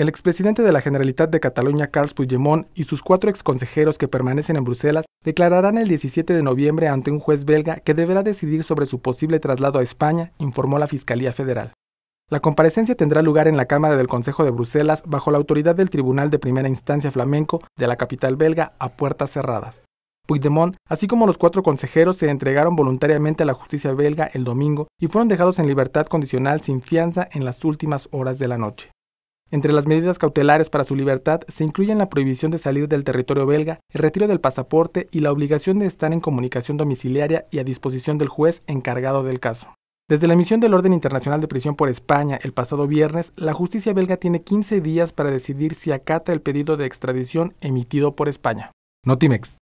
El expresidente de la Generalitat de Cataluña, Carles Puigdemont, y sus cuatro exconsejeros que permanecen en Bruselas declararán el 17 de noviembre ante un juez belga que deberá decidir sobre su posible traslado a España, informó la Fiscalía Federal. La comparecencia tendrá lugar en la Cámara del Consejo de Bruselas bajo la autoridad del Tribunal de Primera Instancia Flamenco de la capital belga a puertas cerradas. Puigdemont, así como los cuatro consejeros, se entregaron voluntariamente a la justicia belga el domingo y fueron dejados en libertad condicional sin fianza en las últimas horas de la noche. Entre las medidas cautelares para su libertad se incluyen la prohibición de salir del territorio belga, el retiro del pasaporte y la obligación de estar en comunicación domiciliaria y a disposición del juez encargado del caso. Desde la emisión del orden internacional de prisión por España el pasado viernes, la justicia belga tiene 15 días para decidir si acata el pedido de extradición emitido por España. Notimex.